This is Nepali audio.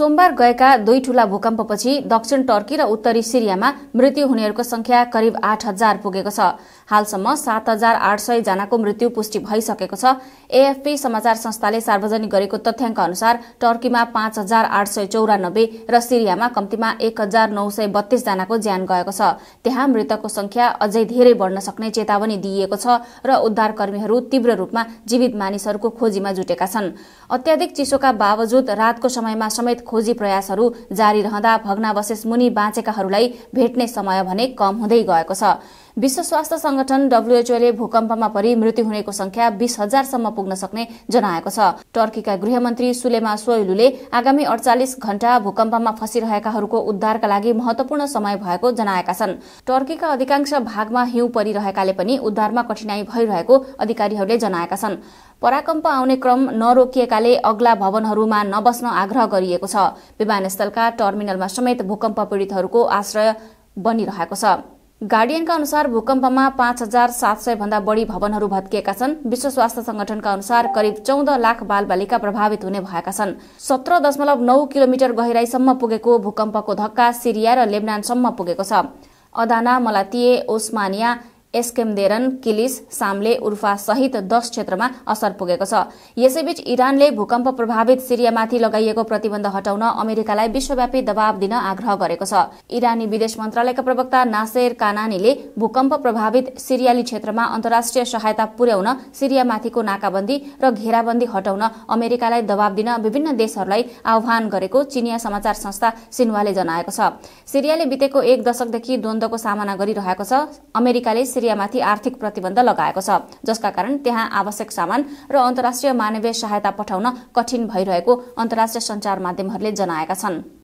सोमबार गएका दुई ठूला भूकम्पपछि दक्षिण टर्की र उत्तरी सिरियामा मृत्यु हुनेहरूको संख्या करिब आठ हजार पुगेको छ हालसम्म सात हजार आठ सय जनाको मृत्यु पुष्टि भइसकेको छ एएफपी समाचार संस्थाले सार्वजनिक गरेको तथ्याङ्क अनुसार टर्कीमा पाँच हजार आठ सय चौरानब्बे र सिरियामा कम्तीमा एक हजार नौ सय बत्तीस जनाको ज्यान गएको छ त्यहाँ मृतकको संख्या अझै धेरै बढ्न सक्ने चेतावनी दिइएको छ र उद्धारकर्मीहरू तीव्र रूपमा जीवित मानिसहरूको खोजीमा जुटेका छन् अत्याधिक चिसोका बावजुद रातको समयमा समेत खोजी प्रयासहरू जारी रहँदा भग्नावशेष मुनि बाँचेकाहरूलाई भेट्ने समय भने कम हुँदै गएको छ विश्व स्वास्थ्य संगठन डब्ल्यूएचओले e भूकम्पमा परि मृत्यु हुनेको संख्या बीस हजारसम्म पुग्न सक्ने जनाएको छ टर्कीका गृहमन्त्री सुलेमा सोइलुले आगामी अडचालिस घण्टा भूकम्पमा फँसिरहेकाहरूको उद्धारका लागि महत्वपूर्ण समय भएको जनाएका छन् टर्कीका अधिकांश भागमा हिउँ परिरहेकाले पनि उद्धारमा कठिनाई भइरहेको अधिकारीहरूले जनाएका छन् पराकम्प आउने क्रम नरोकिएकाले अग्ला भवनहरूमा नबस्न आग्रह गरिएको छ विमानस्थलका टर्मिनलमा समेत भूकम्प पीड़ितहरूको आश्रय बनिरहेको छ गार्डियनका अनुसार भूकम्पमा पाँच हजार सात सय भन्दा बढी भवनहरू भत्किएका छन् विश्व स्वास्थ्य संगठनका अनुसार करिब चौध लाख बाल बालिका प्रभावित हुने भएका छन् सत्र दशमलव नौ किलोमिटर गहिराईसम्म पुगेको भूकम्पको धक्का सिरिया र लेबनानसम्म पुगेको छ अदाना मलातिए ओस्मानिया एस्केमदेरन किलिस साम्ले उर्फा सहित दस क्षेत्रमा असर पुगेको छ यसैबीच इरानले भूकम्प प्रभावित सिरियामाथि लगाइएको प्रतिबन्ध हटाउन अमेरिकालाई विश्वव्यापी दबाव दिन आग्रह गरेको छ इरानी विदेश मन्त्रालयका प्रवक्ता नासेर कानानीले भूकम्प प्रभावित सिरियाली क्षेत्रमा अन्तर्राष्ट्रिय सहायता पुर्याउन सिरियामाथिको नाकाबन्दी र घेराबन्दी हटाउन अमेरिकालाई दबाव दिन विभिन्न देशहरूलाई आह्वान गरेको चिनिया समाचार संस्था सिन्वाले जनाएको छ सिरियाले बितेको एक दशकदेखि द्वन्द्वको सामना गरिरहेको छ अमेरिकाले सिरियामाथि आर्थिक प्रतिबन्ध लगाएको छ जसका कारण त्यहाँ आवश्यक सामान र अन्तर्राष्ट्रिय मानवीय सहायता पठाउन कठिन भइरहेको अन्तर्राष्ट्रिय सञ्चार माध्यमहरूले जनाएका छन्